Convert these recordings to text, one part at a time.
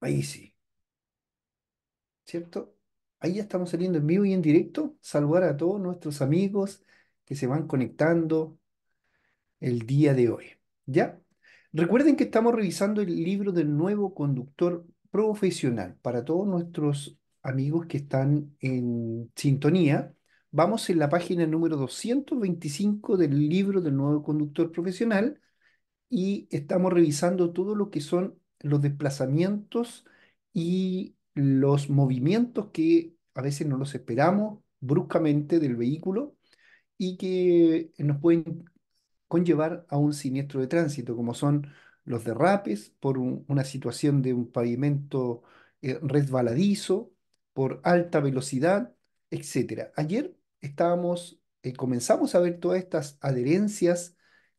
Ahí sí, ¿cierto? Ahí ya estamos saliendo en vivo y en directo. Saludar a todos nuestros amigos que se van conectando el día de hoy. ¿Ya? Recuerden que estamos revisando el libro del nuevo conductor profesional. Para todos nuestros amigos que están en sintonía, vamos en la página número 225 del libro del nuevo conductor profesional y estamos revisando todo lo que son los desplazamientos y los movimientos que a veces no los esperamos bruscamente del vehículo y que nos pueden conllevar a un siniestro de tránsito, como son los derrapes por una situación de un pavimento eh, resbaladizo, por alta velocidad, etc. Ayer estábamos, eh, comenzamos a ver todas estas adherencias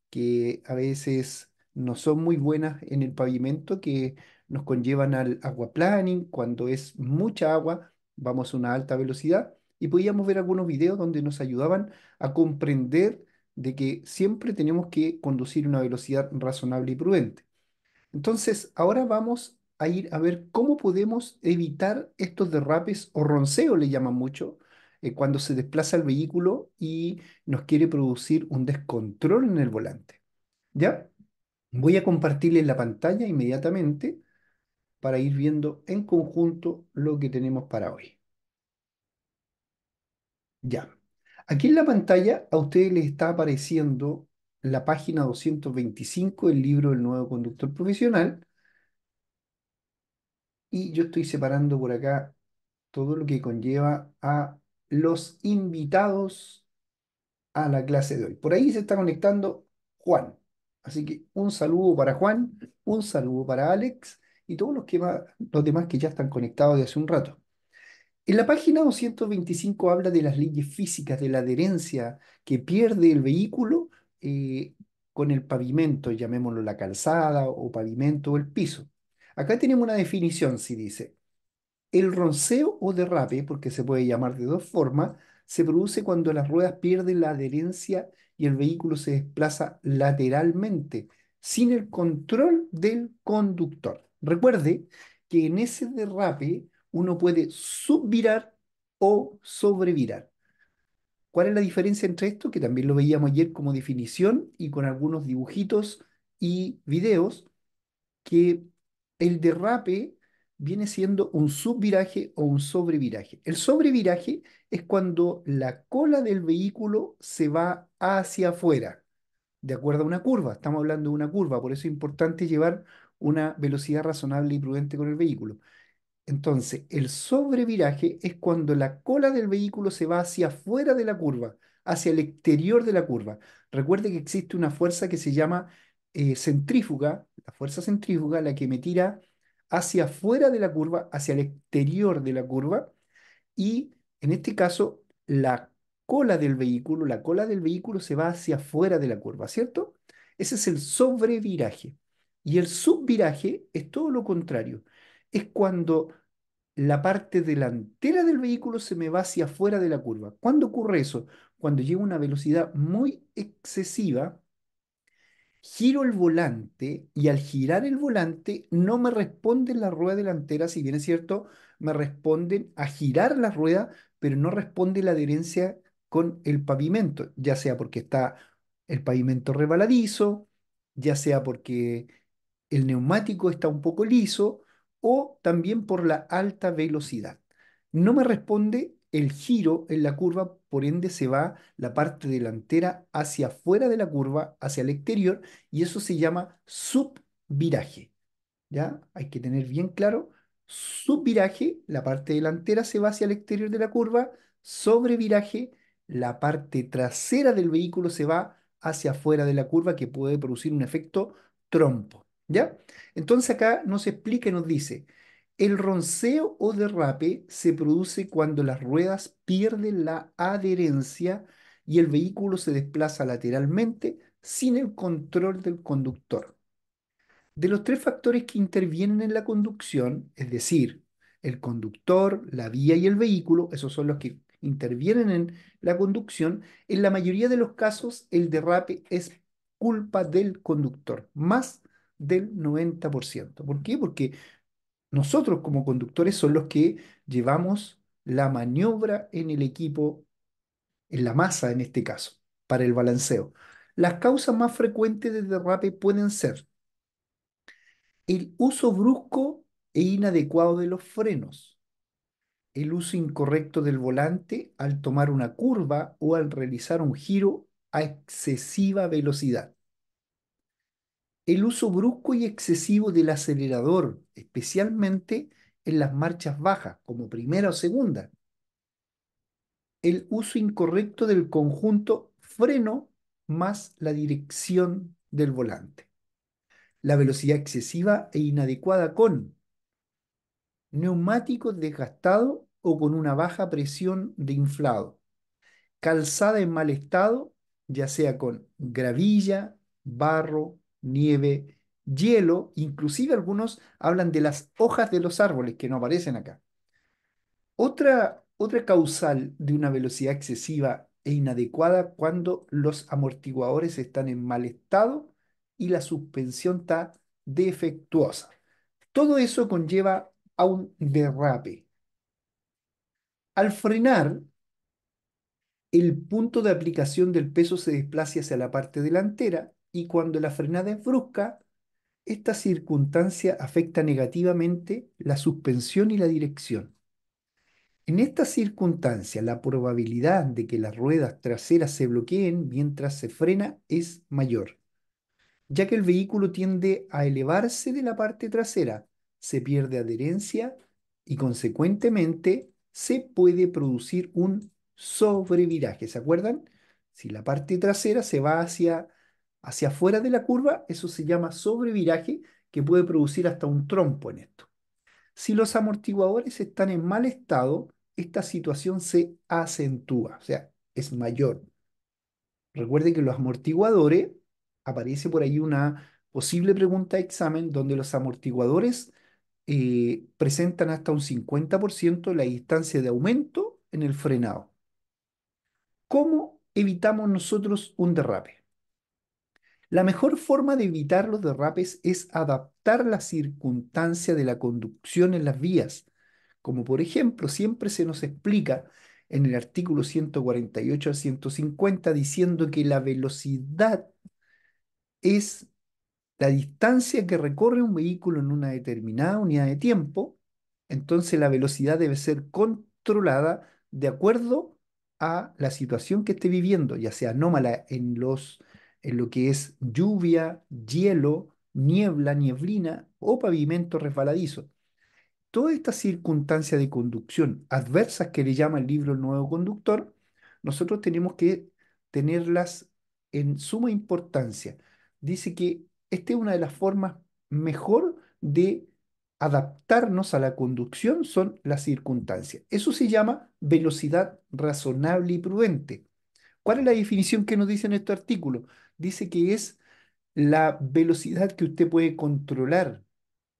que a veces no son muy buenas en el pavimento que nos conllevan al agua planning cuando es mucha agua, vamos a una alta velocidad y podíamos ver algunos videos donde nos ayudaban a comprender de que siempre tenemos que conducir una velocidad razonable y prudente. Entonces, ahora vamos a ir a ver cómo podemos evitar estos derrapes o ronceo, le llaman mucho, eh, cuando se desplaza el vehículo y nos quiere producir un descontrol en el volante. ¿Ya? Voy a compartirles la pantalla inmediatamente para ir viendo en conjunto lo que tenemos para hoy. Ya. Aquí en la pantalla a ustedes les está apareciendo la página 225 del libro El nuevo conductor profesional. Y yo estoy separando por acá todo lo que conlleva a los invitados a la clase de hoy. Por ahí se está conectando Juan. Así que un saludo para Juan, un saludo para Alex y todos los, que los demás que ya están conectados de hace un rato. En la página 225 habla de las leyes físicas, de la adherencia que pierde el vehículo eh, con el pavimento, llamémoslo la calzada o pavimento o el piso. Acá tenemos una definición, si dice, el ronceo o derrape, porque se puede llamar de dos formas, se produce cuando las ruedas pierden la adherencia y el vehículo se desplaza lateralmente, sin el control del conductor. Recuerde que en ese derrape uno puede subvirar o sobrevirar. ¿Cuál es la diferencia entre esto? Que también lo veíamos ayer como definición y con algunos dibujitos y videos, que el derrape viene siendo un subviraje o un sobreviraje. El sobreviraje es cuando la cola del vehículo se va hacia afuera, de acuerdo a una curva. Estamos hablando de una curva, por eso es importante llevar una velocidad razonable y prudente con el vehículo. Entonces, el sobreviraje es cuando la cola del vehículo se va hacia afuera de la curva, hacia el exterior de la curva. Recuerde que existe una fuerza que se llama eh, centrífuga, la fuerza centrífuga, la que me tira hacia afuera de la curva, hacia el exterior de la curva, y en este caso la cola del vehículo, la cola del vehículo se va hacia afuera de la curva, ¿cierto? Ese es el sobreviraje. Y el subviraje es todo lo contrario. Es cuando la parte delantera del vehículo se me va hacia afuera de la curva. ¿Cuándo ocurre eso? Cuando llego a una velocidad muy excesiva, giro el volante y al girar el volante no me responden la rueda delantera, si bien es cierto, me responden a girar la rueda, pero no responde la adherencia con el pavimento, ya sea porque está el pavimento rebaladizo, ya sea porque el neumático está un poco liso o también por la alta velocidad. No me responde el giro en la curva por ende se va la parte delantera hacia afuera de la curva, hacia el exterior, y eso se llama subviraje. ¿Ya? Hay que tener bien claro, subviraje, la parte delantera se va hacia el exterior de la curva, sobreviraje, la parte trasera del vehículo se va hacia afuera de la curva que puede producir un efecto trompo. ¿Ya? Entonces acá nos explica y nos dice, el ronceo o derrape se produce cuando las ruedas pierden la adherencia y el vehículo se desplaza lateralmente sin el control del conductor. De los tres factores que intervienen en la conducción, es decir, el conductor, la vía y el vehículo, esos son los que intervienen en la conducción, en la mayoría de los casos el derrape es culpa del conductor, más del 90%. ¿Por qué? Porque nosotros como conductores son los que llevamos la maniobra en el equipo, en la masa en este caso, para el balanceo. Las causas más frecuentes de derrape pueden ser el uso brusco e inadecuado de los frenos, el uso incorrecto del volante al tomar una curva o al realizar un giro a excesiva velocidad, el uso brusco y excesivo del acelerador, especialmente en las marchas bajas, como primera o segunda. El uso incorrecto del conjunto freno más la dirección del volante. La velocidad excesiva e inadecuada con neumáticos desgastados o con una baja presión de inflado. Calzada en mal estado, ya sea con gravilla, barro, nieve, hielo, inclusive algunos hablan de las hojas de los árboles que no aparecen acá. Otra, otra causal de una velocidad excesiva e inadecuada cuando los amortiguadores están en mal estado y la suspensión está defectuosa. Todo eso conlleva a un derrape. Al frenar, el punto de aplicación del peso se desplaza hacia la parte delantera y cuando la frenada es brusca, esta circunstancia afecta negativamente la suspensión y la dirección. En esta circunstancia, la probabilidad de que las ruedas traseras se bloqueen mientras se frena es mayor, ya que el vehículo tiende a elevarse de la parte trasera, se pierde adherencia y consecuentemente se puede producir un sobreviraje. ¿Se acuerdan? Si la parte trasera se va hacia hacia afuera de la curva, eso se llama sobreviraje, que puede producir hasta un trompo en esto. Si los amortiguadores están en mal estado, esta situación se acentúa, o sea, es mayor. Recuerde que los amortiguadores, aparece por ahí una posible pregunta de examen donde los amortiguadores eh, presentan hasta un 50% la distancia de aumento en el frenado. ¿Cómo evitamos nosotros un derrape? La mejor forma de evitar los derrapes es adaptar la circunstancia de la conducción en las vías, como por ejemplo siempre se nos explica en el artículo 148 al 150 diciendo que la velocidad es la distancia que recorre un vehículo en una determinada unidad de tiempo, entonces la velocidad debe ser controlada de acuerdo a la situación que esté viviendo, ya sea anómala en los en lo que es lluvia, hielo, niebla, nieblina o pavimento resbaladizo. Todas estas circunstancias de conducción adversas que le llama el libro El Nuevo Conductor, nosotros tenemos que tenerlas en suma importancia. Dice que esta es una de las formas mejor de adaptarnos a la conducción son las circunstancias. Eso se llama velocidad razonable y prudente. ¿Cuál es la definición que nos dice en este artículo? dice que es la velocidad que usted puede controlar,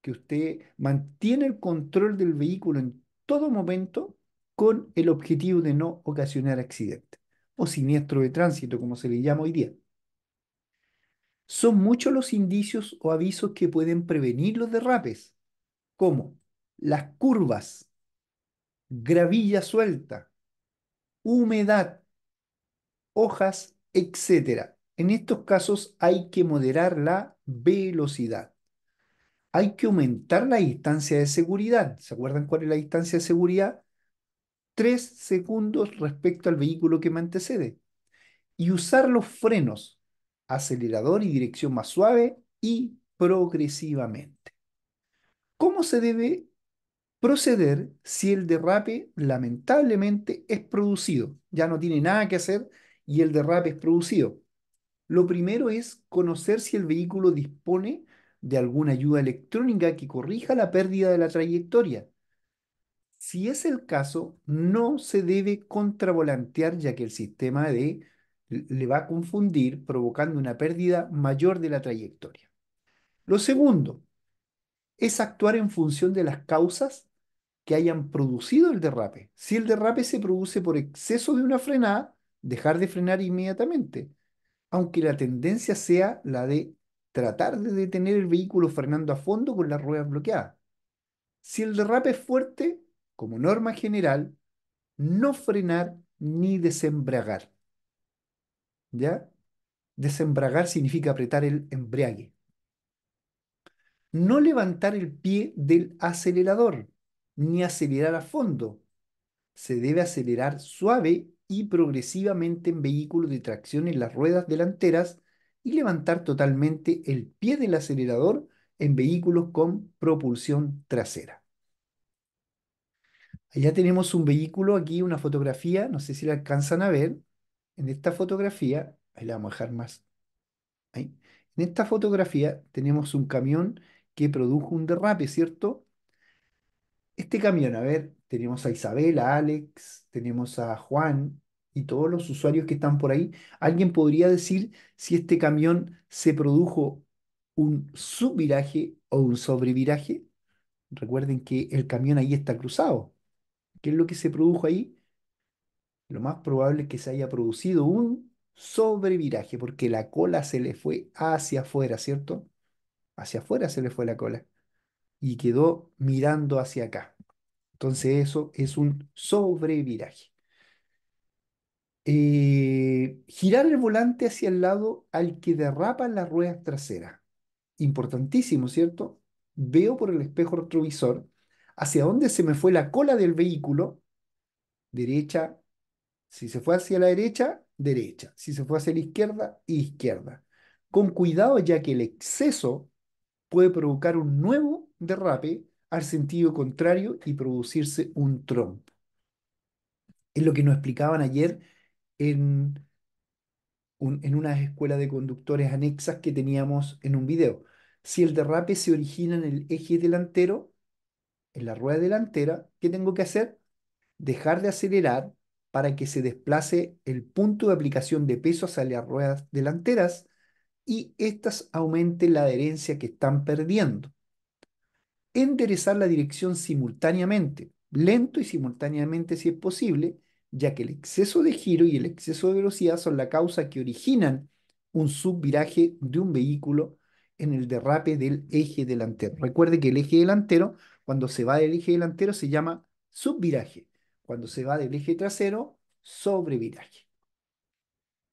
que usted mantiene el control del vehículo en todo momento con el objetivo de no ocasionar accidente o siniestro de tránsito, como se le llama hoy día. Son muchos los indicios o avisos que pueden prevenir los derrapes, como las curvas, gravilla suelta, humedad, hojas, etcétera. En estos casos hay que moderar la velocidad. Hay que aumentar la distancia de seguridad. ¿Se acuerdan cuál es la distancia de seguridad? Tres segundos respecto al vehículo que me antecede. Y usar los frenos, acelerador y dirección más suave y progresivamente. ¿Cómo se debe proceder si el derrape lamentablemente es producido? Ya no tiene nada que hacer y el derrape es producido. Lo primero es conocer si el vehículo dispone de alguna ayuda electrónica que corrija la pérdida de la trayectoria. Si es el caso, no se debe contravolantear ya que el sistema de le va a confundir provocando una pérdida mayor de la trayectoria. Lo segundo es actuar en función de las causas que hayan producido el derrape. Si el derrape se produce por exceso de una frenada, dejar de frenar inmediatamente aunque la tendencia sea la de tratar de detener el vehículo frenando a fondo con las ruedas bloqueadas. Si el derrape es fuerte, como norma general, no frenar ni desembragar. ¿Ya? Desembragar significa apretar el embriague. No levantar el pie del acelerador, ni acelerar a fondo. Se debe acelerar suave y progresivamente en vehículos de tracción en las ruedas delanteras y levantar totalmente el pie del acelerador en vehículos con propulsión trasera. Allá tenemos un vehículo, aquí una fotografía, no sé si la alcanzan a ver. En esta fotografía, ahí la vamos a dejar más. En esta fotografía tenemos un camión que produjo un derrape, ¿cierto? Este camión, a ver, tenemos a Isabel, a Alex, tenemos a Juan y todos los usuarios que están por ahí. ¿Alguien podría decir si este camión se produjo un subviraje o un sobreviraje? Recuerden que el camión ahí está cruzado. ¿Qué es lo que se produjo ahí? Lo más probable es que se haya producido un sobreviraje, porque la cola se le fue hacia afuera, ¿cierto? Hacia afuera se le fue la cola y quedó mirando hacia acá. Entonces eso es un sobreviraje. Eh, girar el volante hacia el lado al que derrapan las ruedas traseras. Importantísimo, ¿cierto? Veo por el espejo retrovisor hacia dónde se me fue la cola del vehículo. Derecha. Si se fue hacia la derecha, derecha. Si se fue hacia la izquierda, izquierda. Con cuidado ya que el exceso puede provocar un nuevo derrape al sentido contrario y producirse un trompo. Es lo que nos explicaban ayer en, una escuela de conductores anexas que teníamos en un video. Si el derrape se origina en el eje delantero, en la rueda delantera, ¿qué tengo que hacer? Dejar de acelerar para que se desplace el punto de aplicación de peso hacia las ruedas delanteras y éstas aumenten la adherencia que están perdiendo enderezar la dirección simultáneamente, lento y simultáneamente si es posible, ya que el exceso de giro y el exceso de velocidad son la causa que originan un subviraje de un vehículo en el derrape del eje delantero. Recuerde que el eje delantero, cuando se va del eje delantero, se llama subviraje. Cuando se va del eje trasero, sobreviraje.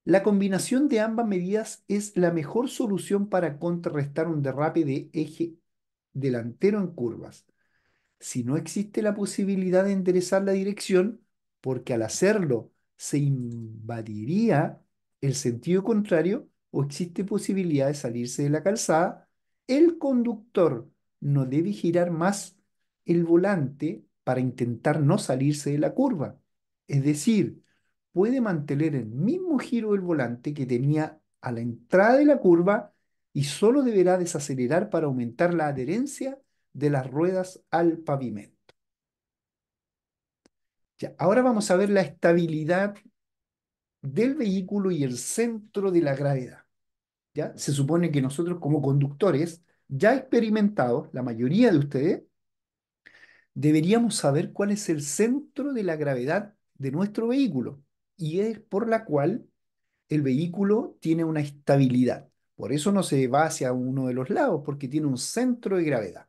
La combinación de ambas medidas es la mejor solución para contrarrestar un derrape de eje delantero en curvas. Si no existe la posibilidad de enderezar la dirección, porque al hacerlo se invadiría el sentido contrario o existe posibilidad de salirse de la calzada, el conductor no debe girar más el volante para intentar no salirse de la curva. Es decir, puede mantener el mismo giro del volante que tenía a la entrada de la curva y solo deberá desacelerar para aumentar la adherencia de las ruedas al pavimento. Ya, ahora vamos a ver la estabilidad del vehículo y el centro de la gravedad. ¿Ya? Se supone que nosotros como conductores ya experimentados, la mayoría de ustedes, deberíamos saber cuál es el centro de la gravedad de nuestro vehículo y es por la cual el vehículo tiene una estabilidad. Por eso no se va hacia uno de los lados, porque tiene un centro de gravedad.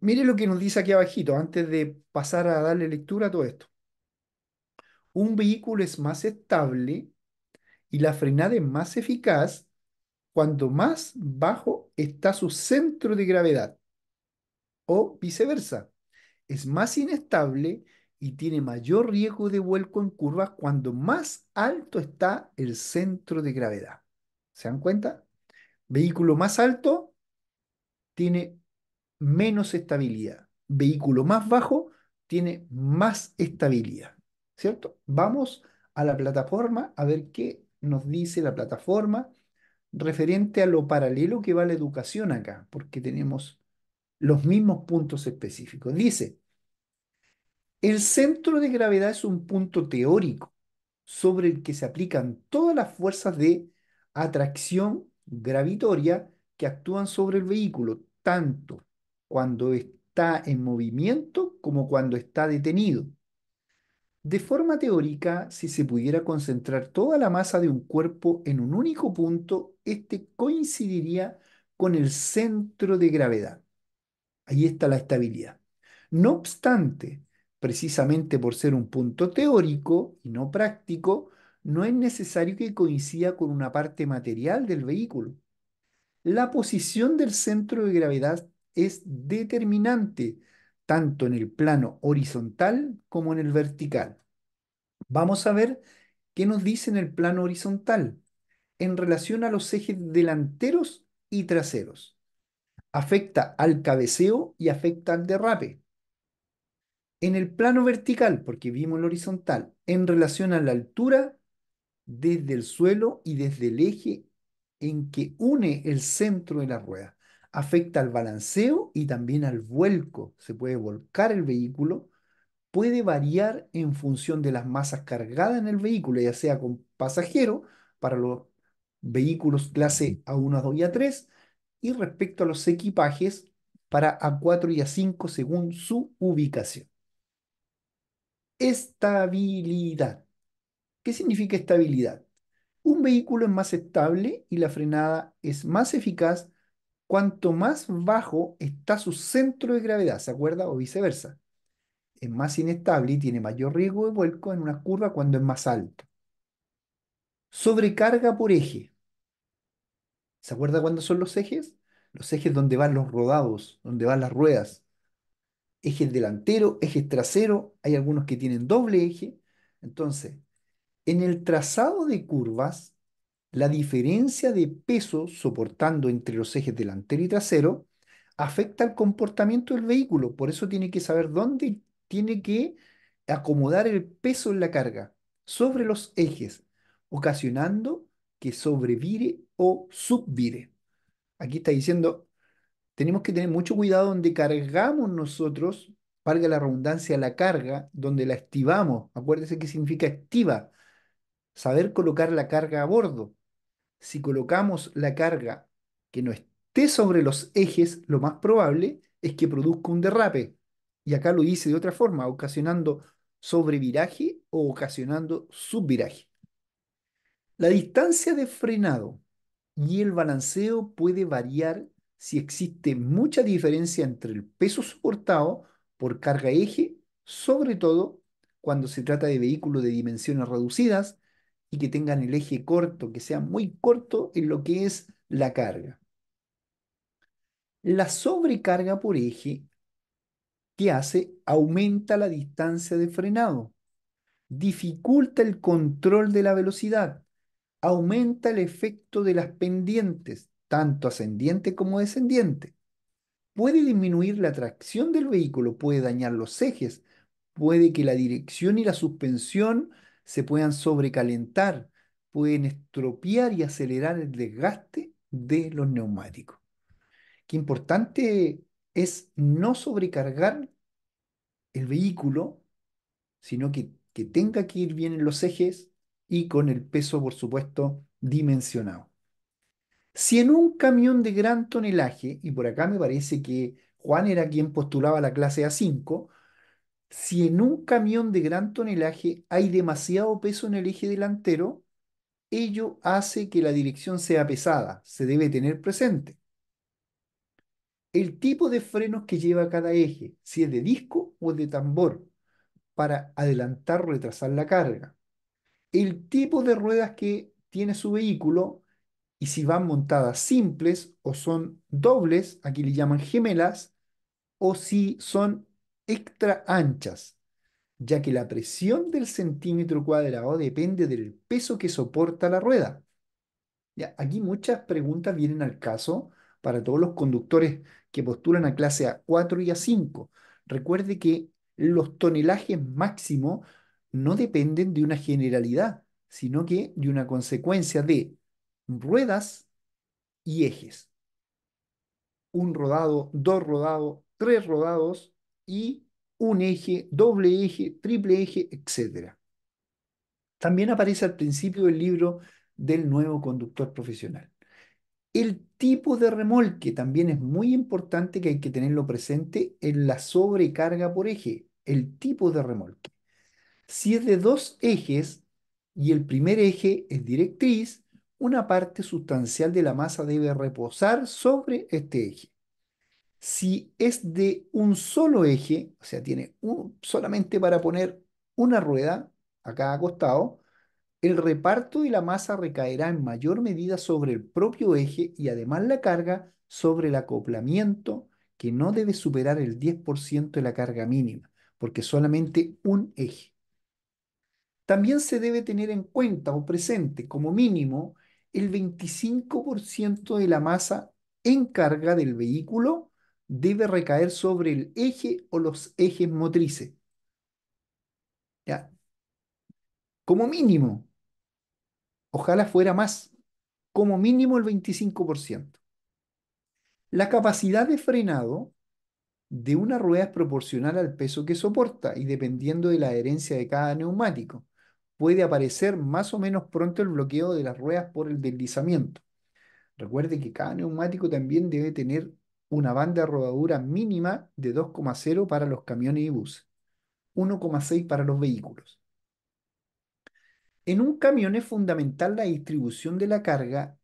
Mire lo que nos dice aquí abajito, antes de pasar a darle lectura a todo esto. Un vehículo es más estable y la frenada es más eficaz cuando más bajo está su centro de gravedad. O viceversa, es más inestable y tiene mayor riesgo de vuelco en curvas cuando más alto está el centro de gravedad. ¿Se dan cuenta? Vehículo más alto tiene menos estabilidad. Vehículo más bajo tiene más estabilidad. ¿Cierto? Vamos a la plataforma a ver qué nos dice la plataforma referente a lo paralelo que va la educación acá, porque tenemos los mismos puntos específicos. Dice, el centro de gravedad es un punto teórico sobre el que se aplican todas las fuerzas de atracción gravitoria que actúan sobre el vehículo, tanto cuando está en movimiento como cuando está detenido. De forma teórica, si se pudiera concentrar toda la masa de un cuerpo en un único punto, este coincidiría con el centro de gravedad. Ahí está la estabilidad. No obstante, precisamente por ser un punto teórico y no práctico, no es necesario que coincida con una parte material del vehículo. La posición del centro de gravedad es determinante tanto en el plano horizontal como en el vertical. Vamos a ver qué nos dice en el plano horizontal en relación a los ejes delanteros y traseros. Afecta al cabeceo y afecta al derrape. En el plano vertical, porque vimos el horizontal, en relación a la altura desde el suelo y desde el eje en que une el centro de la rueda. Afecta al balanceo y también al vuelco. Se puede volcar el vehículo. Puede variar en función de las masas cargadas en el vehículo, ya sea con pasajero para los vehículos clase A1, A2 y A3 y respecto a los equipajes para A4 y A5 según su ubicación. Estabilidad. ¿Qué significa estabilidad? Un vehículo es más estable y la frenada es más eficaz cuanto más bajo está su centro de gravedad, ¿se acuerda? O viceversa. Es más inestable y tiene mayor riesgo de vuelco en una curva cuando es más alto. Sobrecarga por eje. ¿Se acuerda cuándo son los ejes? Los ejes donde van los rodados, donde van las ruedas. Ejes delantero, ejes trasero, hay algunos que tienen doble eje. Entonces, en el trazado de curvas, la diferencia de peso soportando entre los ejes delantero y trasero afecta al comportamiento del vehículo. Por eso tiene que saber dónde tiene que acomodar el peso en la carga sobre los ejes, ocasionando que sobrevire o subvire. Aquí está diciendo, tenemos que tener mucho cuidado donde cargamos nosotros, valga la redundancia, la carga, donde la estivamos. Acuérdese que significa estiva saber colocar la carga a bordo. Si colocamos la carga que no esté sobre los ejes, lo más probable es que produzca un derrape. Y acá lo hice de otra forma, ocasionando sobreviraje o ocasionando subviraje. La distancia de frenado y el balanceo puede variar si existe mucha diferencia entre el peso soportado por carga eje, sobre todo cuando se trata de vehículos de dimensiones reducidas, y que tengan el eje corto, que sea muy corto en lo que es la carga. La sobrecarga por eje que hace aumenta la distancia de frenado, dificulta el control de la velocidad, aumenta el efecto de las pendientes, tanto ascendiente como descendiente. Puede disminuir la tracción del vehículo, puede dañar los ejes, puede que la dirección y la suspensión se puedan sobrecalentar, pueden estropear y acelerar el desgaste de los neumáticos. Qué importante es no sobrecargar el vehículo, sino que, que tenga que ir bien en los ejes y con el peso, por supuesto, dimensionado. Si en un camión de gran tonelaje, y por acá me parece que Juan era quien postulaba la clase A5, si en un camión de gran tonelaje hay demasiado peso en el eje delantero, ello hace que la dirección sea pesada, se debe tener presente. El tipo de frenos que lleva cada eje, si es de disco o de tambor, para adelantar o retrasar la carga. El tipo de ruedas que tiene su vehículo y si van montadas simples o son dobles, aquí le llaman gemelas, o si son extra anchas, ya que la presión del centímetro cuadrado depende del peso que soporta la rueda. aquí muchas preguntas vienen al caso para todos los conductores que postulan a clase A4 y A5. Recuerde que los tonelajes máximos no dependen de una generalidad, sino que de una consecuencia de ruedas y ejes. Un rodado, dos rodados, tres rodados, y un eje, doble eje, triple eje, etc. También aparece al principio del libro del nuevo conductor profesional. El tipo de remolque también es muy importante que hay que tenerlo presente en la sobrecarga por eje, el tipo de remolque. Si es de dos ejes y el primer eje es directriz, una parte sustancial de la masa debe reposar sobre este eje. Si es de un solo eje, o sea, tiene solamente para poner una rueda a cada costado, el reparto de la masa recaerá en mayor medida sobre el propio eje y además la carga sobre el acoplamiento, que no debe superar el 10% de la carga mínima, porque solamente un eje. También se debe tener en cuenta o presente como mínimo el 25% de la masa en carga del vehículo debe recaer sobre el eje o los ejes motrices. ¿Ya? Como mínimo, ojalá fuera más, como mínimo el 25%. La capacidad de frenado de una rueda es proporcional al peso que soporta y dependiendo de la adherencia de cada neumático. Puede aparecer más o menos pronto el bloqueo de las ruedas por el deslizamiento. Recuerde que cada neumático también debe tener una banda de rodadura mínima de 2,0 para los camiones y buses, 1,6 para los vehículos. En un camión es fundamental la distribución de la carga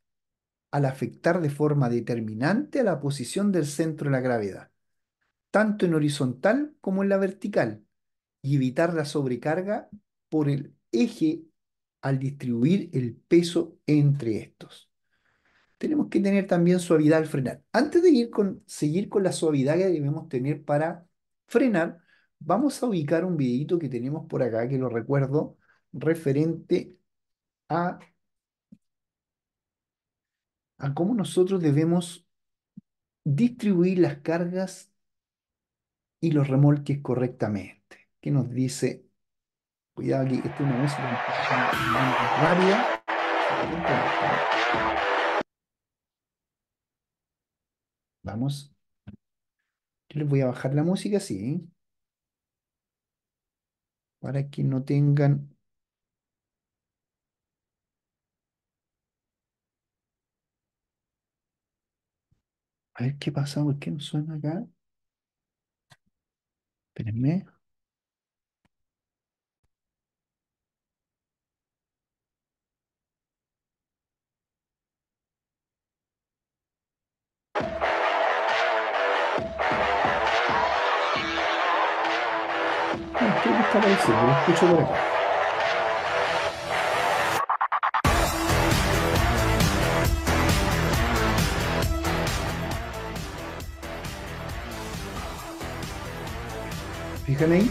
al afectar de forma determinante a la posición del centro de la gravedad, tanto en horizontal como en la vertical, y evitar la sobrecarga por el eje al distribuir el peso entre estos tenemos que tener también suavidad al frenar. Antes de seguir con la suavidad que debemos tener para frenar, vamos a ubicar un videito que tenemos por acá, que lo recuerdo, referente a, a cómo nosotros debemos distribuir las cargas y los remolques correctamente. Que nos dice, cuidado aquí, este no es una música rápida. Vamos. Yo les voy a bajar la música, sí. Para que no tengan... A ver qué pasa, qué no suena acá? Espérenme. está lo escucho por acá. Fijan ahí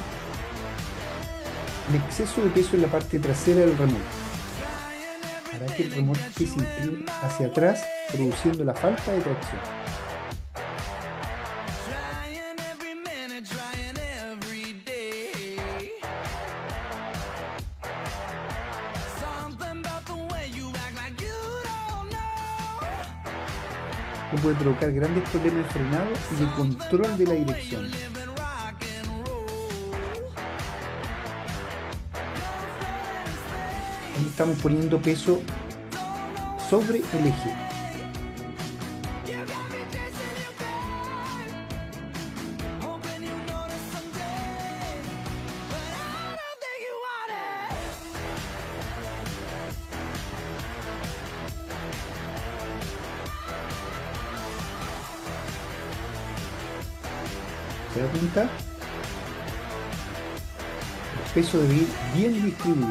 el exceso de peso en la parte trasera del remolque. Hará que el remolque se incline hacia atrás, produciendo la falta de tracción. puede provocar grandes problemas de frenado y de control de la dirección. estamos poniendo peso sobre el eje. El peso de bien distribuido.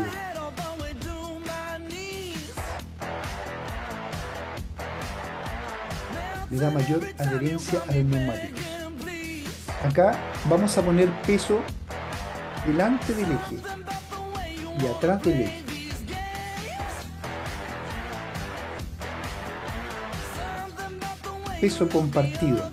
Le da mayor adherencia a los Acá vamos a poner peso delante del eje y atrás del eje. Peso compartido.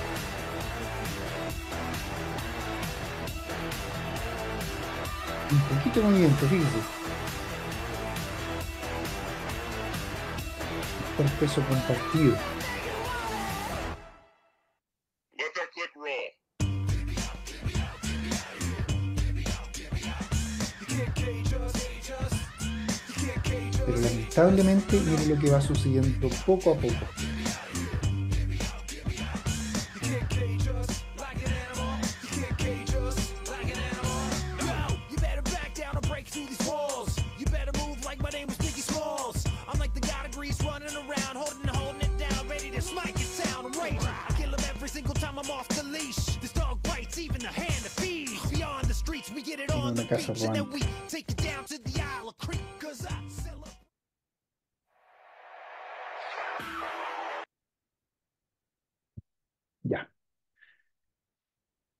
bastante movimiento, fíjense. Por peso compartido. Pero lamentablemente miren lo que va sucediendo poco a poco. Ya.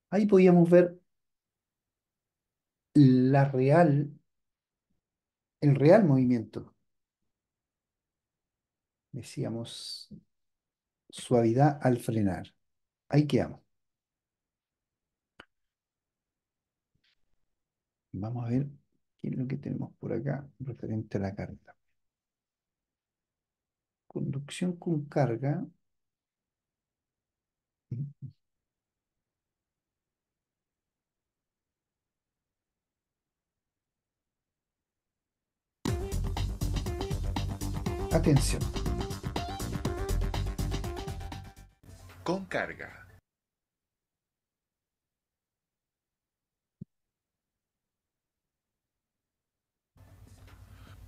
Ahí podíamos ver la real, el real movimiento. Decíamos suavidad al frenar. Ahí quedamos. Vamos a ver qué es lo que tenemos por acá referente a la carga. Conducción con carga. Atención. Con carga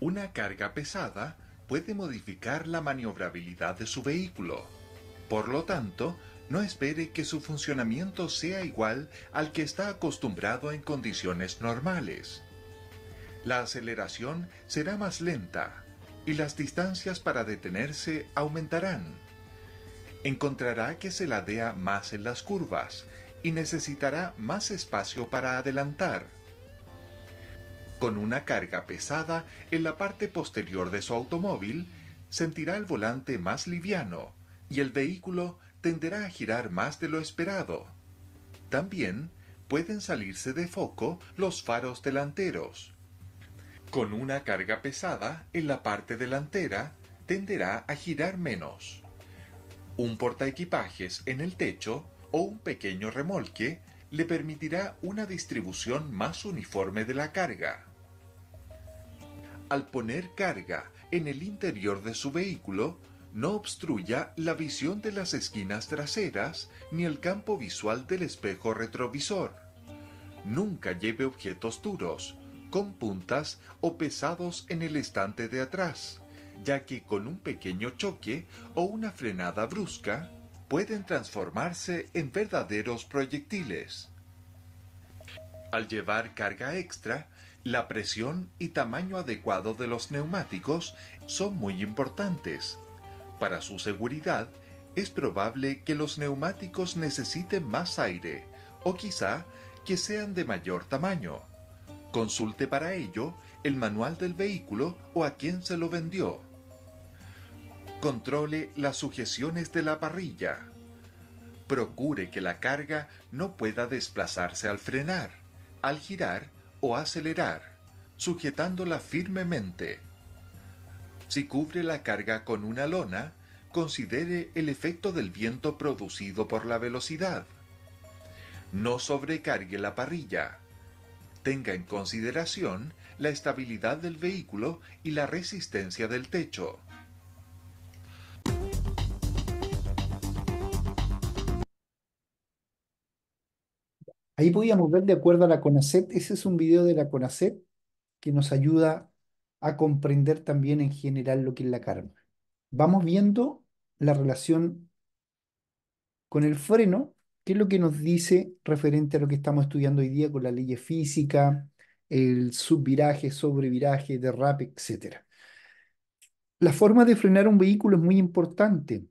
Una carga pesada puede modificar la maniobrabilidad de su vehículo. Por lo tanto, no espere que su funcionamiento sea igual al que está acostumbrado en condiciones normales. La aceleración será más lenta y las distancias para detenerse aumentarán. Encontrará que se ladea más en las curvas y necesitará más espacio para adelantar con una carga pesada en la parte posterior de su automóvil, sentirá el volante más liviano y el vehículo tenderá a girar más de lo esperado. También pueden salirse de foco los faros delanteros. Con una carga pesada en la parte delantera, tenderá a girar menos. Un portaequipajes en el techo o un pequeño remolque le permitirá una distribución más uniforme de la carga al poner carga en el interior de su vehículo, no obstruya la visión de las esquinas traseras ni el campo visual del espejo retrovisor. Nunca lleve objetos duros, con puntas o pesados en el estante de atrás, ya que con un pequeño choque o una frenada brusca pueden transformarse en verdaderos proyectiles. Al llevar carga extra, la presión y tamaño adecuado de los neumáticos son muy importantes. Para su seguridad, es probable que los neumáticos necesiten más aire o quizá que sean de mayor tamaño. Consulte para ello el manual del vehículo o a quien se lo vendió. Controle las sujeciones de la parrilla. Procure que la carga no pueda desplazarse al frenar, al girar o acelerar, sujetándola firmemente. Si cubre la carga con una lona, considere el efecto del viento producido por la velocidad. No sobrecargue la parrilla. Tenga en consideración la estabilidad del vehículo y la resistencia del techo. Ahí podíamos ver de acuerdo a la CONACET, ese es un video de la CONACET que nos ayuda a comprender también en general lo que es la karma. Vamos viendo la relación con el freno, que es lo que nos dice referente a lo que estamos estudiando hoy día con la ley física, el subviraje, sobreviraje, derrape, etc. La forma de frenar un vehículo es muy importante,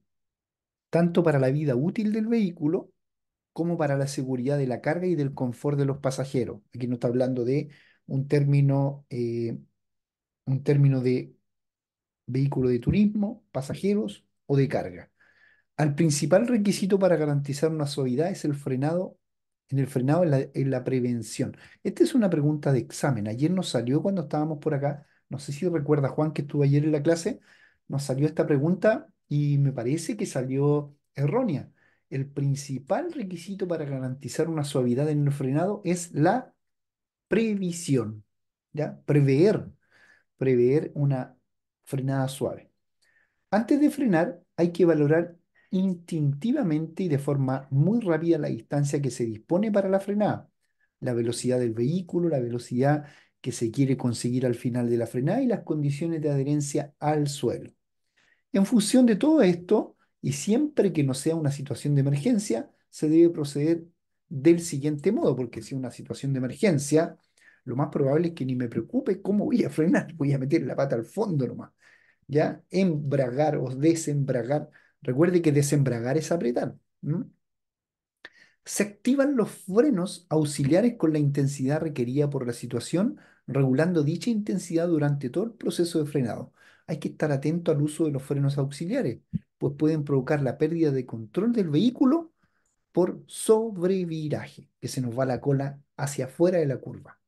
tanto para la vida útil del vehículo como para la seguridad de la carga y del confort de los pasajeros. Aquí no está hablando de un término, eh, un término de vehículo de turismo, pasajeros o de carga. Al principal requisito para garantizar una suavidad es el frenado, en el frenado en la, en la prevención. Esta es una pregunta de examen. Ayer nos salió cuando estábamos por acá, no sé si recuerda Juan que estuvo ayer en la clase, nos salió esta pregunta y me parece que salió errónea el principal requisito para garantizar una suavidad en el frenado es la previsión, Prever, prever una frenada suave. Antes de frenar, hay que valorar instintivamente y de forma muy rápida la distancia que se dispone para la frenada, la velocidad del vehículo, la velocidad que se quiere conseguir al final de la frenada y las condiciones de adherencia al suelo. En función de todo esto, y siempre que no sea una situación de emergencia, se debe proceder del siguiente modo, porque si es una situación de emergencia, lo más probable es que ni me preocupe cómo voy a frenar, voy a meter la pata al fondo nomás, ¿ya? Embragar o desembragar. Recuerde que desembragar es apretar. Se activan los frenos auxiliares con la intensidad requerida por la situación, regulando dicha intensidad durante todo el proceso de frenado. Hay que estar atento al uso de los frenos auxiliares pues pueden provocar la pérdida de control del vehículo por sobreviraje, que se nos va la cola hacia afuera de la curva.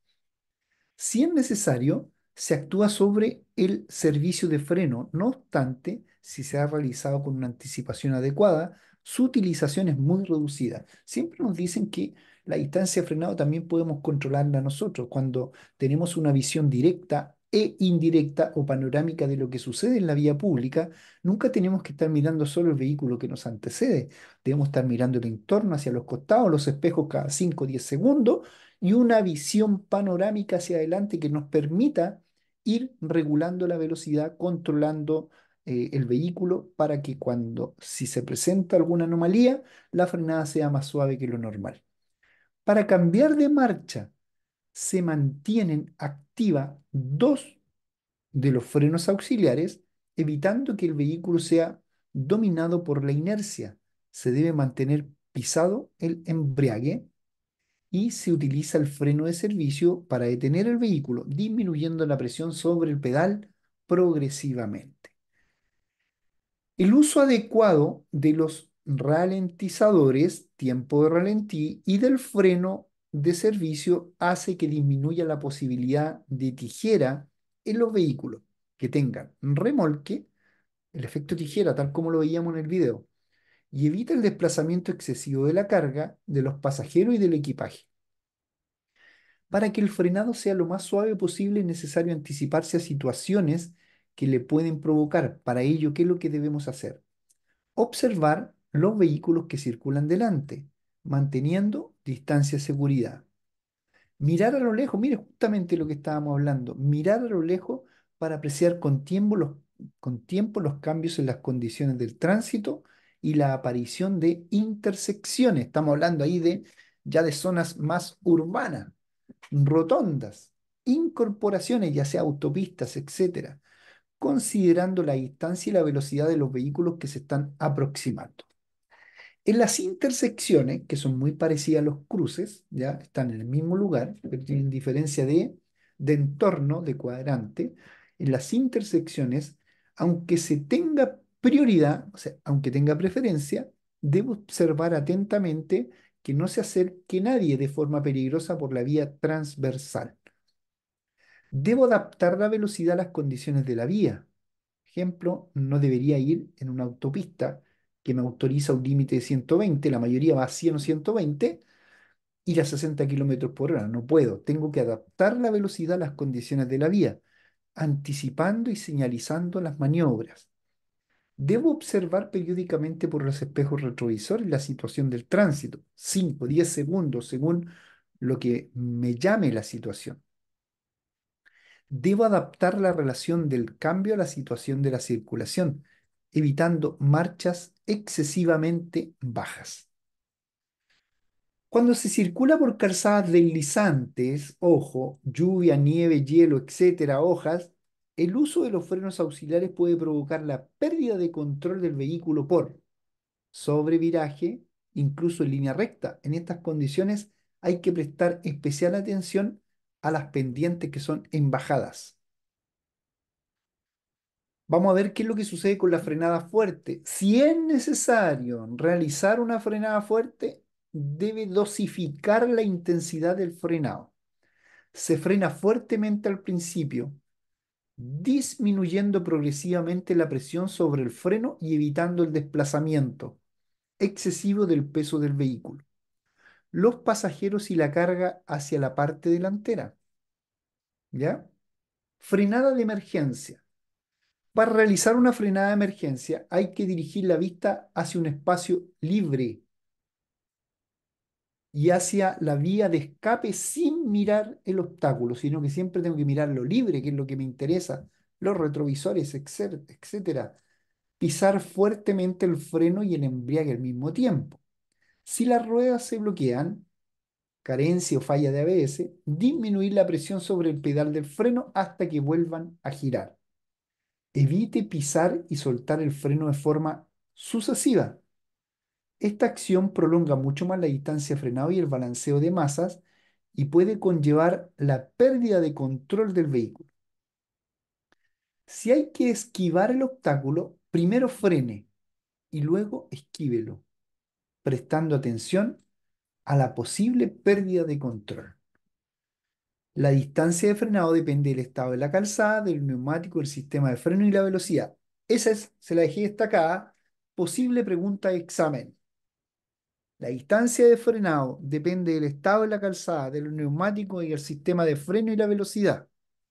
Si es necesario, se actúa sobre el servicio de freno, no obstante, si se ha realizado con una anticipación adecuada, su utilización es muy reducida. Siempre nos dicen que la distancia de frenado también podemos controlarla nosotros. Cuando tenemos una visión directa e indirecta o panorámica de lo que sucede en la vía pública, nunca tenemos que estar mirando solo el vehículo que nos antecede. Debemos estar mirando el entorno hacia los costados, los espejos cada 5 o 10 segundos y una visión panorámica hacia adelante que nos permita ir regulando la velocidad, controlando eh, el vehículo para que cuando, si se presenta alguna anomalía, la frenada sea más suave que lo normal. Para cambiar de marcha, se mantienen activa dos de los frenos auxiliares, evitando que el vehículo sea dominado por la inercia. Se debe mantener pisado el embriague y se utiliza el freno de servicio para detener el vehículo, disminuyendo la presión sobre el pedal progresivamente. El uso adecuado de los ralentizadores, tiempo de ralentí y del freno de servicio hace que disminuya la posibilidad de tijera en los vehículos que tengan remolque, el efecto tijera, tal como lo veíamos en el video, y evita el desplazamiento excesivo de la carga, de los pasajeros y del equipaje. Para que el frenado sea lo más suave posible, es necesario anticiparse a situaciones que le pueden provocar. Para ello, ¿qué es lo que debemos hacer? Observar los vehículos que circulan delante, manteniendo distancia y seguridad. Mirar a lo lejos, mire justamente lo que estábamos hablando, mirar a lo lejos para apreciar con tiempo los, con tiempo los cambios en las condiciones del tránsito y la aparición de intersecciones. Estamos hablando ahí de ya de zonas más urbanas, rotondas, incorporaciones, ya sea autopistas, etcétera, considerando la distancia y la velocidad de los vehículos que se están aproximando. En las intersecciones, que son muy parecidas a los cruces, ya están en el mismo lugar, pero tienen diferencia de, entorno, de cuadrante, en las intersecciones, aunque se tenga prioridad, o sea, aunque tenga preferencia, debo observar atentamente que no se acerque nadie de forma peligrosa por la vía transversal. Debo adaptar la velocidad a las condiciones de la vía. Ejemplo, no debería ir en una autopista que me autoriza un límite de 120, la mayoría va a 100 o 120, y a 60 kilómetros por hora. No puedo, tengo que adaptar la velocidad a las condiciones de la vía, anticipando y señalizando las maniobras. Debo observar periódicamente por los espejos retrovisores la situación del tránsito, 5, 10 segundos según lo que me llame la situación. Debo adaptar la relación del cambio a la situación de la circulación, evitando marchas excesivamente bajas. Cuando se circula por calzadas deslizantes, ojo, lluvia, nieve, hielo, etcétera, hojas, el uso de los frenos auxiliares puede provocar la pérdida de control del vehículo por sobreviraje, incluso en línea recta. En estas condiciones hay que prestar especial atención a las pendientes que son embajadas. Vamos a ver qué es lo que sucede con la frenada fuerte. Si es necesario realizar una frenada fuerte, debe dosificar la intensidad del frenado. Se frena fuertemente al principio, disminuyendo progresivamente la presión sobre el freno y evitando el desplazamiento excesivo del peso del vehículo, los pasajeros y la carga hacia la parte delantera. ¿Ya? Frenada de emergencia para realizar una frenada de emergencia hay que dirigir la vista hacia un espacio libre y hacia la vía de escape sin mirar el obstáculo, sino que siempre tengo que mirar lo libre, que es lo que me interesa, los retrovisores, etc. Pisar fuertemente el freno y el embriague al mismo tiempo. Si las ruedas se bloquean, carencia o falla de ABS, disminuir la presión sobre el pedal del freno hasta que vuelvan a girar. Evite pisar y soltar el freno de forma sucesiva. Esta acción prolonga mucho más la distancia frenado y el balanceo de masas y puede conllevar la pérdida de control del vehículo. Si hay que esquivar el obstáculo, primero frene y luego esquívelo, prestando atención a la posible pérdida de control. La distancia de frenado depende del estado de la calzada, del neumático, del sistema de freno y la velocidad. Esa es, se la dejé destacada, posible pregunta de examen. La distancia de frenado depende del estado de la calzada, del neumático y del sistema de freno y la velocidad.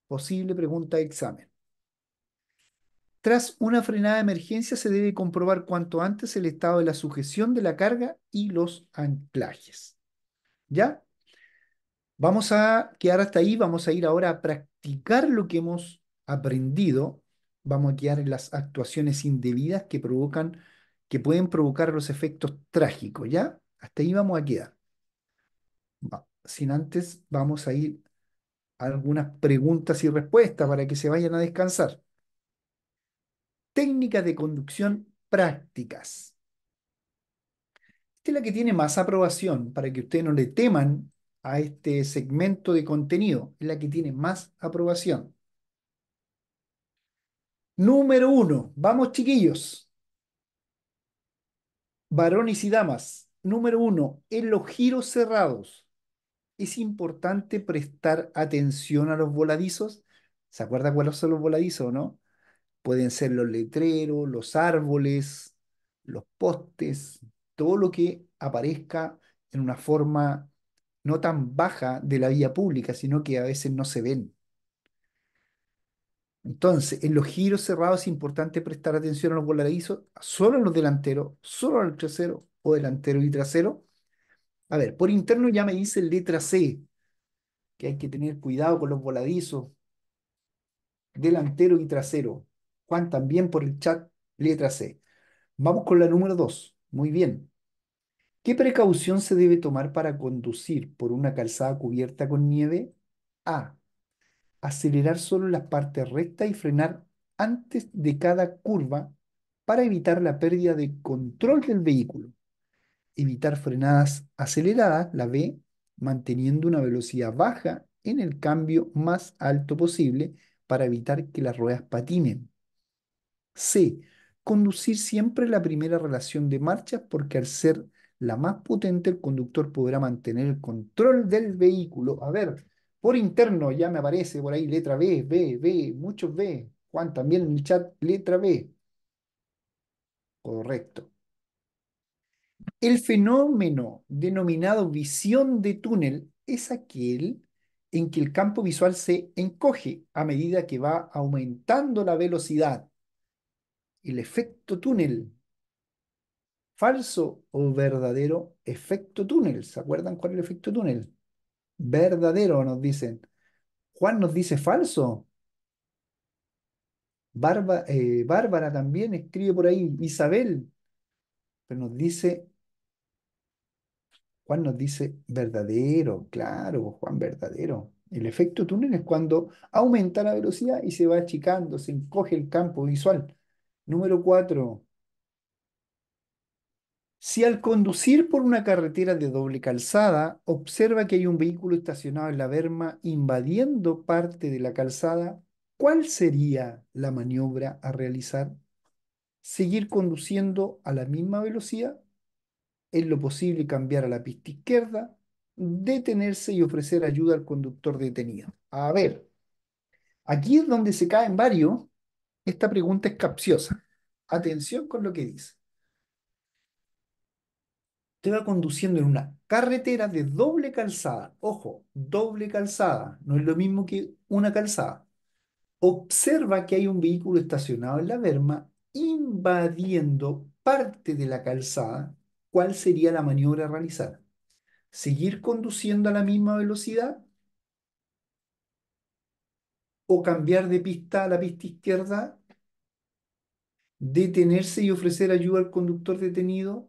Posible pregunta de examen. Tras una frenada de emergencia se debe comprobar cuanto antes el estado de la sujeción de la carga y los anclajes. ¿Ya? Vamos a quedar hasta ahí, vamos a ir ahora a practicar lo que hemos aprendido. Vamos a quedar en las actuaciones indebidas que provocan, que pueden provocar los efectos trágicos, ¿ya? Hasta ahí vamos a quedar. Sin antes, vamos a ir a algunas preguntas y respuestas para que se vayan a descansar. Técnicas de conducción prácticas. Esta es la que tiene más aprobación para que ustedes no le teman a este segmento de contenido, es la que tiene más aprobación. Número uno, vamos chiquillos, varones y damas. Número uno, en los giros cerrados, es importante prestar atención a los voladizos. ¿Se acuerda cuáles son los voladizos, no? Pueden ser los letreros, los árboles, los postes, todo lo que aparezca en una forma no tan baja de la vía pública, sino que a veces no se ven. Entonces, en los giros cerrados es importante prestar atención a los voladizos, solo en los delanteros, solo al trasero o delantero y trasero. A ver, por interno ya me dice letra C, que hay que tener cuidado con los voladizos, delantero y trasero. Juan también por el chat, letra C. Vamos con la número 2. Muy bien. ¿Qué precaución se debe tomar para conducir por una calzada cubierta con nieve? A. Acelerar solo la parte recta y frenar antes de cada curva para evitar la pérdida de control del vehículo. Evitar frenadas aceleradas, la B, manteniendo una velocidad baja en el cambio más alto posible para evitar que las ruedas patinen. C. Conducir siempre la primera relación de marcha porque al ser la más potente, el conductor podrá mantener el control del vehículo. A ver, por interno ya me aparece por ahí letra B, B, B, muchos B. Juan, también en el chat, letra B. Correcto. El fenómeno denominado visión de túnel es aquel en que el campo visual se encoge a medida que va aumentando la velocidad. El efecto túnel falso o verdadero efecto túnel. ¿Se acuerdan cuál es el efecto túnel? Verdadero, nos dicen. Juan nos dice falso. Eh, Bárbara también escribe por ahí, Isabel, pero nos dice, Juan nos dice verdadero, claro, Juan verdadero. El efecto túnel es cuando aumenta la velocidad y se va achicando, se encoge el campo visual. Número cuatro, si al conducir por una carretera de doble calzada observa que hay un vehículo estacionado en la berma invadiendo parte de la calzada, ¿cuál sería la maniobra a realizar? ¿Seguir conduciendo a la misma velocidad? ¿Es lo posible cambiar a la pista izquierda? ¿Detenerse y ofrecer ayuda al conductor detenido? A ver, aquí es donde se caen varios. Esta pregunta es capciosa. Atención con lo que dice te va conduciendo en una carretera de doble calzada. Ojo, doble calzada, no es lo mismo que una calzada. Observa que hay un vehículo estacionado en la berma invadiendo parte de la calzada. ¿Cuál sería la maniobra a realizar? ¿Seguir conduciendo a la misma velocidad? ¿O cambiar de pista a la pista izquierda? ¿Detenerse y ofrecer ayuda al conductor detenido?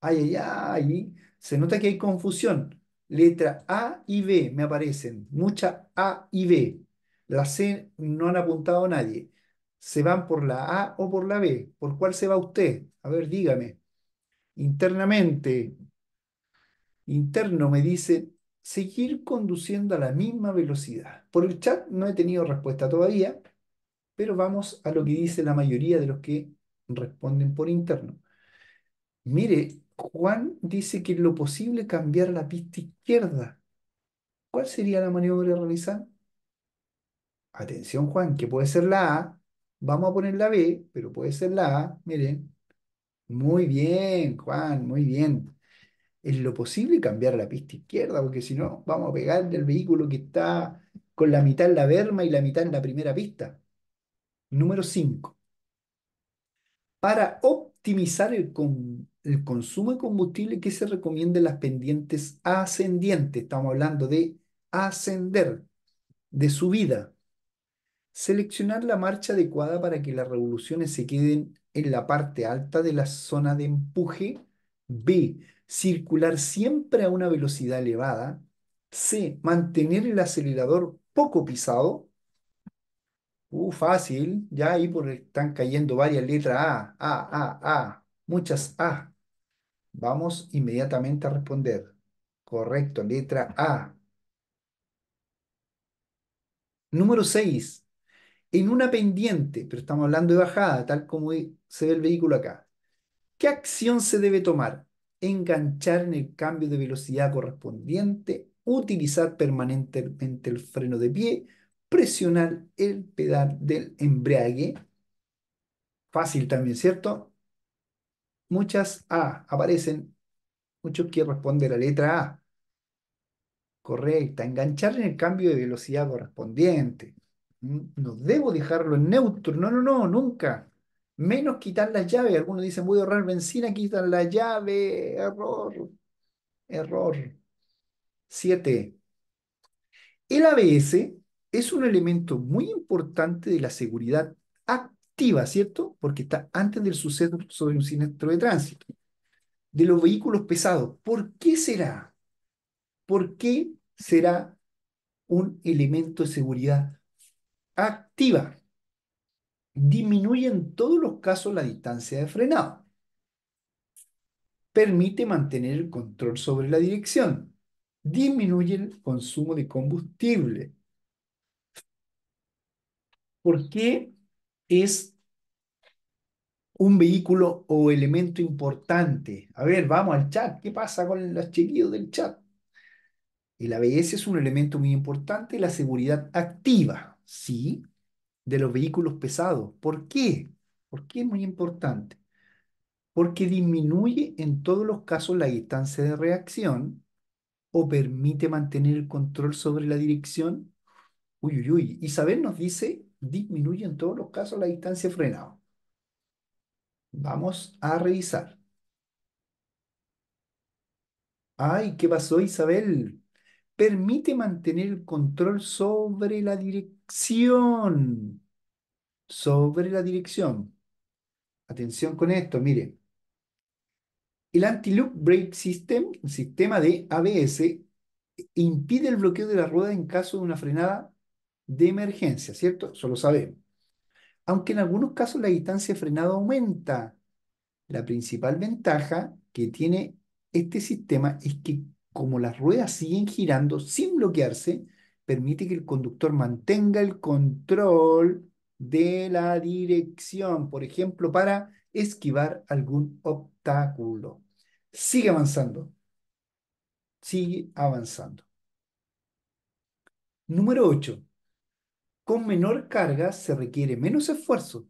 Ay, ay, ay. Se nota que hay confusión. Letra A y B me aparecen. Mucha A y B. La C no han apuntado a nadie. ¿Se van por la A o por la B? ¿Por cuál se va usted? A ver, dígame. Internamente, interno me dice seguir conduciendo a la misma velocidad. Por el chat no he tenido respuesta todavía, pero vamos a lo que dice la mayoría de los que responden por interno. Mire, Juan dice que es lo posible cambiar la pista izquierda. ¿Cuál sería la maniobra a realizar? Atención, Juan, que puede ser la A. Vamos a poner la B, pero puede ser la A. Miren. Muy bien, Juan, muy bien. Es lo posible cambiar la pista izquierda, porque si no, vamos a pegarle al vehículo que está con la mitad en la berma y la mitad en la primera pista. Número 5. Para optimizar el, con, el consumo de combustible que se recomienda en las pendientes ascendientes, estamos hablando de ascender, de subida. Seleccionar la marcha adecuada para que las revoluciones se queden en la parte alta de la zona de empuje. B. Circular siempre a una velocidad elevada. C. Mantener el acelerador poco pisado. Uh, fácil, ya ahí por, están cayendo varias letras A, A, A, A, muchas A. Vamos inmediatamente a responder. Correcto, letra A. Número 6. En una pendiente, pero estamos hablando de bajada, tal como se ve el vehículo acá. ¿Qué acción se debe tomar? Enganchar en el cambio de velocidad correspondiente, utilizar permanentemente el freno de pie, presionar el pedal del embrague. Fácil también, ¿cierto? muchas A aparecen, muchos que a la letra A. Correcta, enganchar en el cambio de velocidad correspondiente. Mm, no debo dejarlo en neutro, no, no, no, nunca. Menos quitar la llave. Algunos dicen, voy a ahorrar benzina, quitan la llave. Error, error. 7. El ABS es un elemento muy importante de la seguridad activa, ¿cierto? Porque está antes del suceso sobre un siniestro de tránsito. De los vehículos pesados, ¿por qué será? ¿Por qué será un elemento de seguridad activa? Disminuye en todos los casos la distancia de frenado. Permite mantener el control sobre la dirección. Disminuye el consumo de combustible. ¿Por qué es un vehículo o elemento importante. A ver, vamos al chat. ¿Qué pasa con los chiquillos del chat? El ABS es un elemento muy importante, la seguridad activa, ¿sí? De los vehículos pesados. ¿Por qué? ¿Por qué es muy importante? Porque disminuye en todos los casos la distancia de reacción o permite mantener el control sobre la dirección. Uy, uy, uy. Isabel nos dice disminuye en todos los casos la distancia frenada frenado. Vamos a revisar. Ay, ¿qué pasó, Isabel? Permite mantener el control sobre la dirección. Sobre la dirección. Atención con esto, miren. El anti-loop brake system, sistema de ABS, impide el bloqueo de la rueda en caso de una frenada de emergencia, ¿cierto? Eso lo sabemos. Aunque en algunos casos la distancia de frenado aumenta, la principal ventaja que tiene este sistema es que como las ruedas siguen girando sin bloquearse, permite que el conductor mantenga el control de la dirección, por ejemplo, para esquivar algún obstáculo. Sigue avanzando. Sigue avanzando. Número 8. Con menor carga se requiere menos esfuerzo.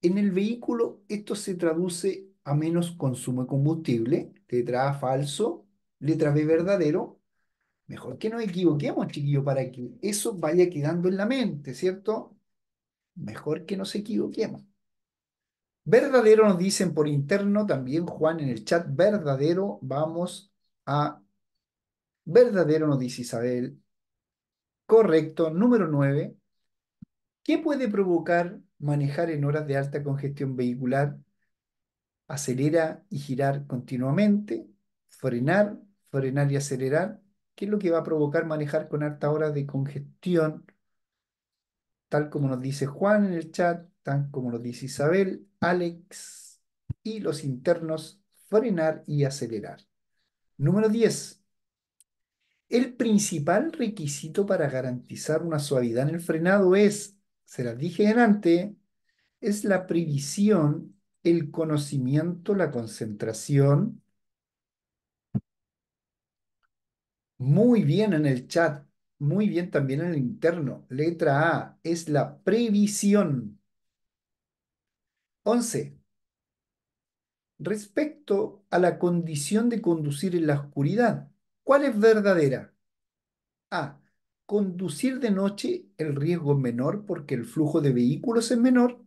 En el vehículo esto se traduce a menos consumo de combustible, letra A falso, letra B verdadero. Mejor que nos equivoquemos, chiquillo, para que eso vaya quedando en la mente, ¿cierto? Mejor que nos equivoquemos. Verdadero nos dicen por interno, también Juan en el chat, verdadero, vamos a... Verdadero nos dice Isabel, Correcto. Número 9. ¿Qué puede provocar manejar en horas de alta congestión vehicular? Acelera y girar continuamente, frenar, frenar y acelerar. ¿Qué es lo que va a provocar manejar con alta hora de congestión? Tal como nos dice Juan en el chat, tal como nos dice Isabel, Alex y los internos, frenar y acelerar. Número 10. El principal requisito para garantizar una suavidad en el frenado es, se las dije antes, es la previsión, el conocimiento, la concentración. Muy bien en el chat, muy bien también en el interno. Letra A es la previsión. 11. Respecto a la condición de conducir en la oscuridad ¿Cuál es verdadera? A. Conducir de noche el riesgo es menor porque el flujo de vehículos es menor.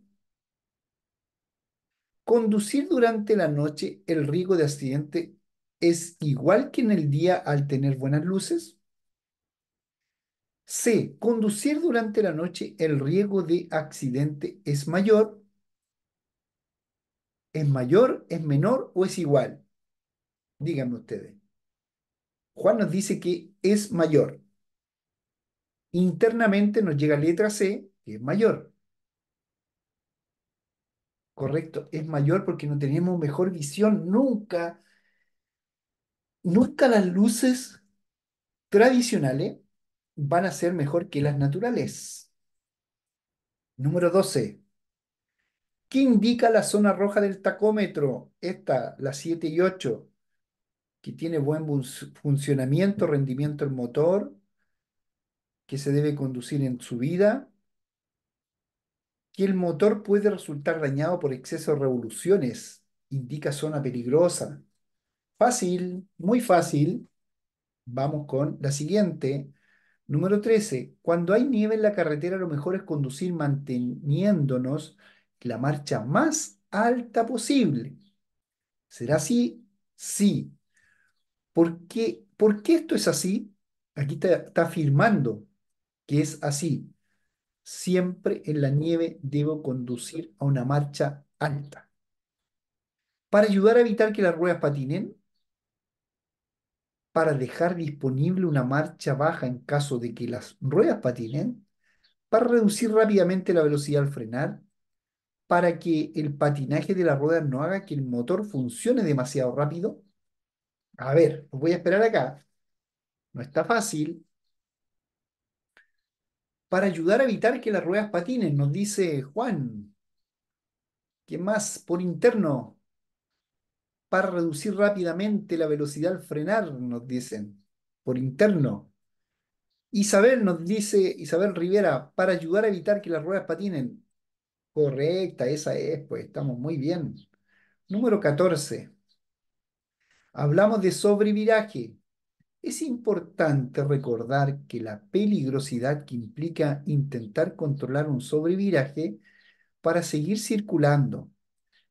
Conducir durante la noche el riesgo de accidente es igual que en el día al tener buenas luces. C. Conducir durante la noche el riesgo de accidente es mayor. ¿Es mayor, es menor o es igual? Díganme ustedes. Juan nos dice que es mayor. Internamente nos llega letra C, que es mayor. Correcto, es mayor porque no tenemos mejor visión nunca. Nunca las luces tradicionales van a ser mejor que las naturales. Número 12. ¿Qué indica la zona roja del tacómetro? Esta, las 7 y 8 que tiene buen funcionamiento, rendimiento el motor, que se debe conducir en su vida, que el motor puede resultar dañado por exceso de revoluciones, indica zona peligrosa. Fácil, muy fácil. Vamos con la siguiente. Número 13. Cuando hay nieve en la carretera, lo mejor es conducir manteniéndonos la marcha más alta posible. ¿Será así? Sí. ¿Por qué, esto es así? Aquí está, está afirmando que es así. Siempre en la nieve debo conducir a una marcha alta. Para ayudar a evitar que las ruedas patinen, para dejar disponible una marcha baja en caso de que las ruedas patinen, para reducir rápidamente la velocidad al frenar, para que el patinaje de las ruedas no haga que el motor funcione demasiado rápido, a ver, os voy a esperar acá. No está fácil. Para ayudar a evitar que las ruedas patinen, nos dice Juan. ¿Qué más? Por interno. Para reducir rápidamente la velocidad al frenar, nos dicen. Por interno. Isabel nos dice, Isabel Rivera, para ayudar a evitar que las ruedas patinen. Correcta, esa es, pues estamos muy bien. Número 14 hablamos de sobreviraje. Es importante recordar que la peligrosidad que implica intentar controlar un sobreviraje para seguir circulando,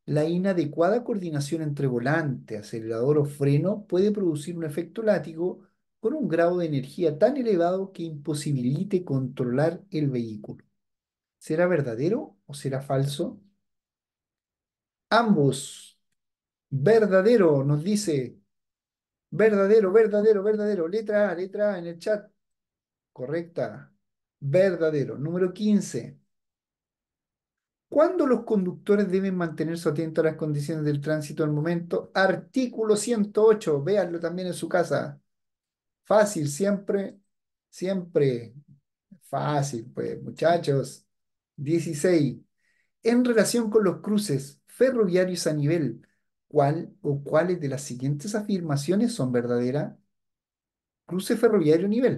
la inadecuada coordinación entre volante, acelerador o freno puede producir un efecto látigo con un grado de energía tan elevado que imposibilite controlar el vehículo. ¿Será verdadero o será falso? Ambos verdadero, nos dice. Verdadero, verdadero, verdadero. Letra A, letra en el chat. Correcta. Verdadero. Número 15. ¿Cuándo los conductores deben mantenerse atentos a las condiciones del tránsito al momento? Artículo 108. Véanlo también en su casa. Fácil, siempre, siempre. Fácil, pues, muchachos. 16. En relación con los cruces ferroviarios a nivel, cuál o cuáles de las siguientes afirmaciones son verdaderas. Cruce ferroviario a nivel.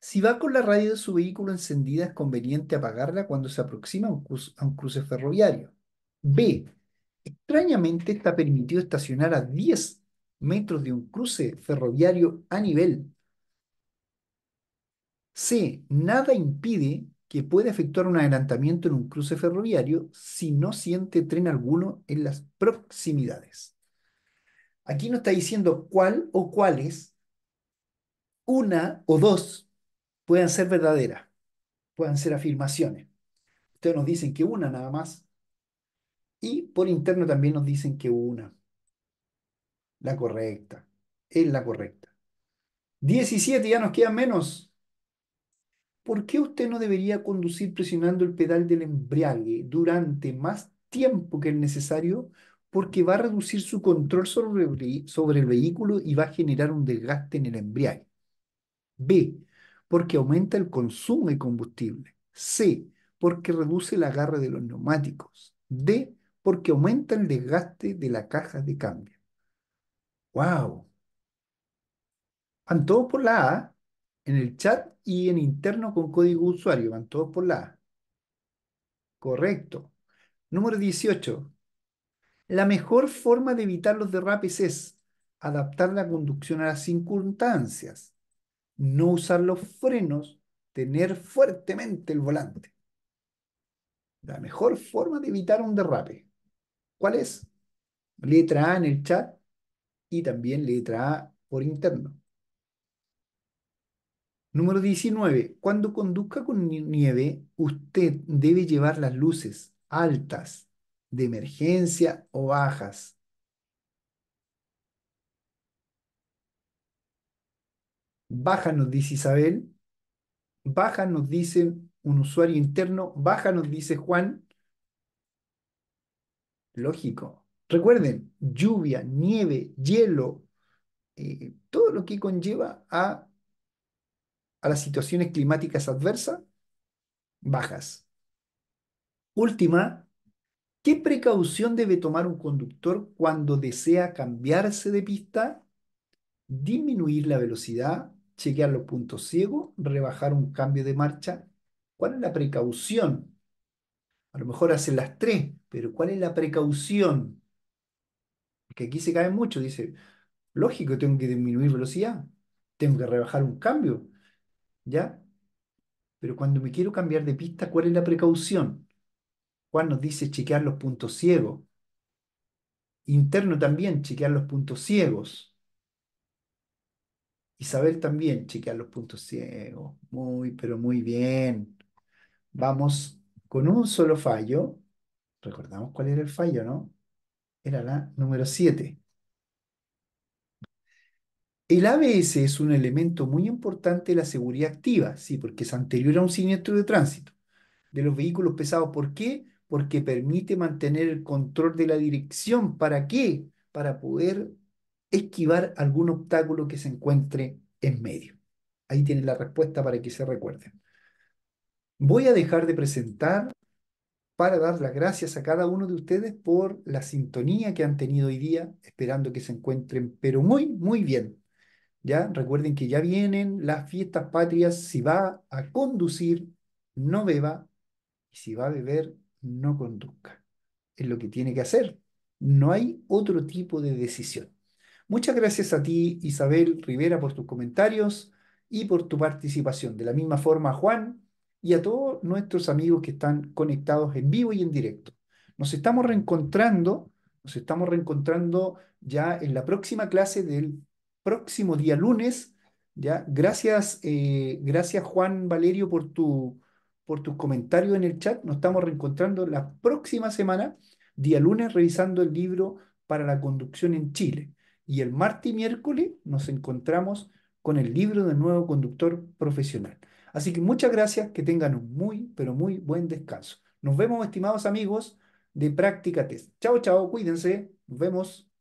Si va con la radio de su vehículo encendida, es conveniente apagarla cuando se aproxima a un, cruce, a un cruce ferroviario. B. Extrañamente está permitido estacionar a 10 metros de un cruce ferroviario a nivel. C. Nada impide que puede efectuar un adelantamiento en un cruce ferroviario si no siente tren alguno en las proximidades. Aquí no está diciendo cuál o cuáles, una o dos puedan ser verdaderas, puedan ser afirmaciones. Ustedes nos dicen que una nada más y por interno también nos dicen que una, la correcta, es la correcta. 17 ya nos quedan menos. ¿por qué usted no debería conducir presionando el pedal del embriague durante más tiempo que el necesario? Porque va a reducir su control sobre, el vehículo y va a generar un desgaste en el embriague. B, porque aumenta el consumo de combustible. C, porque reduce la agarre de los neumáticos. D, porque aumenta el desgaste de la caja de cambio. ¡Wow! Van la A, en el chat y en interno con código usuario. Van todos por la A. Correcto. Número 18. La mejor forma de evitar los derrapes es adaptar la conducción a las circunstancias, no usar los frenos, tener fuertemente el volante. La mejor forma de evitar un derrape. ¿Cuál es? Letra A en el chat y también letra A por interno. Número 19. Cuando conduzca con nieve, usted debe llevar las luces altas, de emergencia o bajas. Baja nos dice Isabel. Baja nos dice un usuario interno. Baja nos dice Juan. Lógico. Recuerden, lluvia, nieve, hielo, eh, todo lo que conlleva a a las situaciones climáticas adversas? Bajas. Última, ¿qué precaución debe tomar un conductor cuando desea cambiarse de pista? Disminuir la velocidad, chequear los puntos ciegos, rebajar un cambio de marcha. ¿Cuál es la precaución? A lo mejor hacen las tres, pero ¿cuál es la precaución? que aquí se cae mucho, dice, lógico, tengo que disminuir velocidad, tengo que rebajar un cambio, ¿ya? Pero cuando me quiero cambiar de pista, ¿cuál es la precaución? Juan nos dice chequear los puntos ciegos. Interno también, chequear los puntos ciegos. Isabel también, chequear los puntos ciegos. Muy, pero muy bien. Vamos con un solo fallo. Recordamos cuál era el fallo, ¿no? Era la número 7. El ABS es un elemento muy importante de la seguridad activa, sí, porque es anterior a un siniestro de tránsito de los vehículos pesados. ¿Por qué? Porque permite mantener el control de la dirección. ¿Para qué? Para poder esquivar algún obstáculo que se encuentre en medio. Ahí tienen la respuesta para que se recuerden. Voy a dejar de presentar para dar las gracias a cada uno de ustedes por la sintonía que han tenido hoy día, esperando que se encuentren, pero muy, muy bien. ¿ya? Recuerden que ya vienen las fiestas patrias. Si va a conducir, no beba. Y si va a beber, no conduzca. Es lo que tiene que hacer. No hay otro tipo de decisión. Muchas gracias a ti, Isabel Rivera, por tus comentarios y por tu participación. De la misma forma, Juan y a todos nuestros amigos que están conectados en vivo y en directo. Nos estamos reencontrando, nos estamos reencontrando ya en la próxima clase del próximo día lunes. ¿ya? Gracias, eh, gracias Juan Valerio por, tu, por tus comentarios en el chat. Nos estamos reencontrando la próxima semana, día lunes, revisando el libro para la conducción en Chile. Y el martes y miércoles nos encontramos con el libro del nuevo conductor profesional. Así que muchas gracias, que tengan un muy, pero muy buen descanso. Nos vemos, estimados amigos de Práctica Test. Chao, chao, cuídense, nos vemos.